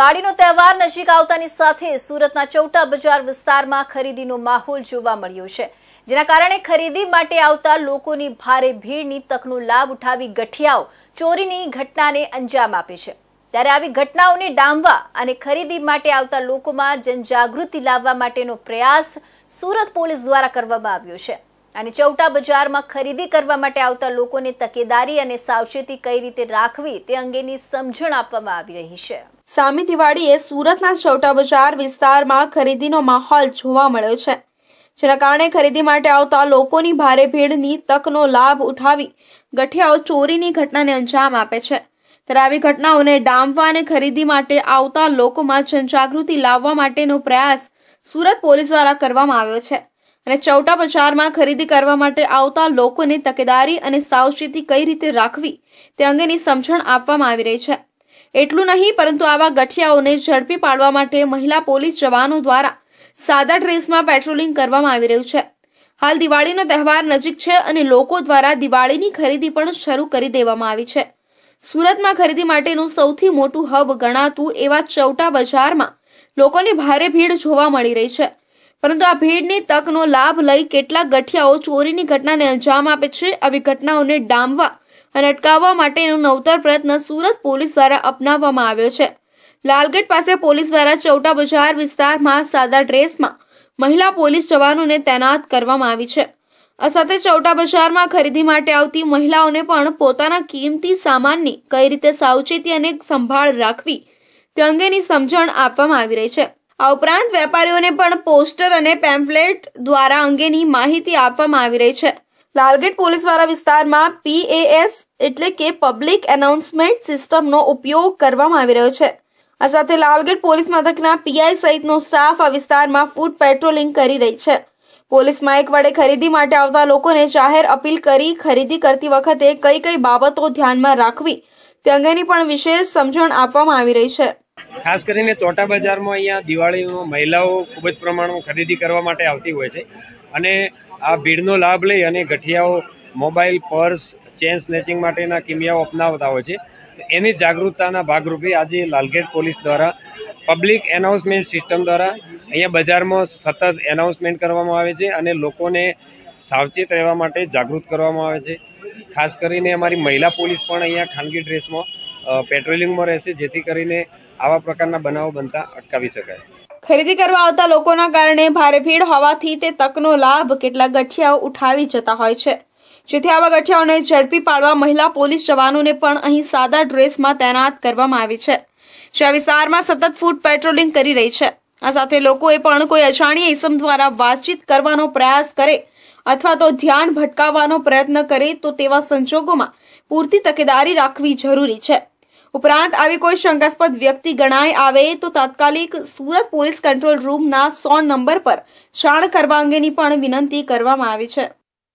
વાડીનો તહેવાર નજીક આવતાની સાથે સુરતના ચૌટા બજાર વિસ્તારમાં ખરીદીનો માહોલ જોવા મળ્યો છે જેના કારણે ખરીદી માટે આવતા લોકોની ભારે ભીડની તકનો લાભ ઉઠાવી ગઠિયાઓ ચોરીની ઘટનાને અંજામ આપે છે ત્યારે આવી ઘટનાઓને ડામવા અને ખરીદી માટે આવતા લોકોમાં જનજાગૃતિ લાવવા માટેનો પ્રયાસ સુરત પોલીસ દ્વારા કરવામાં આવ્યો છે અને ચૌટા બજારમાં ખરીદી કરવા માટે આવતા લોકોને તકેદારી અને સાવચેતી કઈ રીતે રાખવી તે અંગેની સમજણ આપવામાં આવી રહી છે સામી દિવાળીએ સુરતના છોટા બજાર વિસ્તારમાં ખરીદીનો માહોલ જોવા મળ્યો છે જેના કારણે ખરીદી માટે આવતા લોકોની ભારે ભીડની તકનો લાભ ઉઠાવી ગઠિયાઓ ચોરીની ઘટનાને અંજામ આપે છે ત્યારે આવી ઘટનાઓને ડામવા અને ખરીદી માટે આવતા લોકોમાં જનજાગૃતિ લાવવા માટેનો પ્રયાસ સુરત પોલીસ દ્વારા કરવામાં આવ્યો છે અને ચૌટા બજારમાં ખરીદી કરવા માટે આવતા લોકોને તકેદારી અને સાવચેતી કઈ રીતે રાખવી તે અંગેની સમજણ આપવામાં આવી રહી છે એટલું નહીં પરંતુ આવા ગઠિયાઓને ઝડપી પાડવા માટે મહિલા પોલીસ જવાનો દ્વારા સાદા ડ્રેસમાં પેટ્રોલિંગ કરવામાં આવી રહ્યું છે હાલ દિવાળીનો તહેવાર નજીક છે અને લોકો દ્વારા દિવાળીની ખરીદી પણ શરૂ કરી દેવામાં આવી છે સુરતમાં ખરીદી માટેનું સૌથી મોટું હબ ગણાતું એવા ચૌટા બજારમાં લોકોની ભારે ભીડ જોવા મળી રહી છે પરંતુ આ ભીડની તકનો લાભ લઈ કેટલાક ગઠિયાઓ ચોરીની ઘટનાને અંજામ આપે છે આવી ઘટનાઓને ડામવા અને અટકાવવા માટેનો નવતર પ્રયત્ન સુરત પોલીસ દ્વારા અપનાવવામાં આવ્યો છે લાલગેટ પાસે પોલીસ દ્વારા ચૌટા બજાર વિસ્તારમાં સાદા ડ્રેસમાં મહિલા પોલીસ જવાનોને તૈનાત કરવામાં આવી છે આ સાથે ચૌટા બજારમાં ખરીદી માટે આવતી મહિલાઓને પણ પોતાના કિંમતી સામાનની કઈ રીતે સાવચેતી અને સંભાળ રાખવી તે અંગેની સમજણ આપવામાં આવી રહી છે આ ઉપરાંત વેપારીઓને પણ પોસ્ટર અને પેમ્ફલેટ દ્વારા અંગેની માહિતી આપવામાં આવી રહી છે લાલગેટ પોલીસવાળા વિસ્તારમાં પીએએસ એટલે કે પબ્લિક એનાઉન્સમેન્ટ સિસ્ટમનો ઉપયોગ કરવામાં આવી રહ્યો છે આ સાથે લાલગેટ પોલીસ મથકના પીઆઈ સહિતનો સ્ટાફ આ વિસ્તારમાં ફૂડ પેટ્રોલિંગ કરી રહી છે પોલીસ માઇક વડે ખરીદી માટે આવતા લોકોને જાહેર અપીલ કરી ખરીદી કરતી વખતે કઈ કઈ બાબતો ધ્યાનમાં રાખવી તે અંગેની પણ વિશેષ સમજણ આપવામાં આવી રહી છે ખાસ કરીને ચોટા બજારમાં અહીંયા દિવાળીમાં મહિલાઓ ખૂબ જ પ્રમાણમાં ખરીદી કરવા માટે આવતી હોય છે અને આ ભીડનો લાભ લઈ અને ગઠિયાઓ મોબાઈલ પર્સ ચેન સ્નેચિંગ માટેના કિમિયાઓ અપનાવતા હોય છે એની જાગૃતતાના ભાગરૂપે આજે લાલગેટ પોલીસ દ્વારા પબ્લિક એનાઉન્સમેન્ટ સિસ્ટમ દ્વારા અહીંયા બજારમાં સતત એનાઉન્સમેન્ટ કરવામાં આવે છે અને લોકોને સાવચેત રહેવા માટે જાગૃત કરવામાં આવે છે ખાસ કરીને અમારી મહિલા પોલીસ પણ અહીંયા ખાનગી ડ્રેસમાં પેટ્રોલિંગમાં રહેશે જેથી કરીને આવા પ્રકારના બનાવો બનતા અટકાવી શકાય ખરીદી કરવા આવતા લોકોના કારણે ભારે ભીડ હોવાથી તે તકનો લાભ કેટલાક ગઠિયાઓ ઉઠાવી જતા હોય છે જેથી આવા ગઠિયાઓને ઝડપી પાડવા મહિલા પોલીસ જવાનોને પણ અહીં સાદા ડ્રેસમાં તૈનાત કરવામાં આવી છે જે આ વિસ્તારમાં સતત ફૂટ પેટ્રોલિંગ કરી રહી છે આ સાથે લોકોએ પણ કોઈ અજાણ્યા ઇસમ દ્વારા વાતચીત કરવાનો પ્રયાસ કરે અથવા તો ધ્યાન ભટકાવવાનો પ્રયત્ન કરે તો તેવા સંજોગોમાં પૂરતી તકેદારી રાખવી જરૂરી છે ઉપરાંત આવી કોઈ શંકાસ્પદ વ્યક્તિ ગણાય આવે તો તાત્કાલિક સુરત પોલીસ કંટ્રોલ રૂમના સો નંબર પર જાણ કરવા અંગેની પણ વિનંતી કરવામાં આવી છે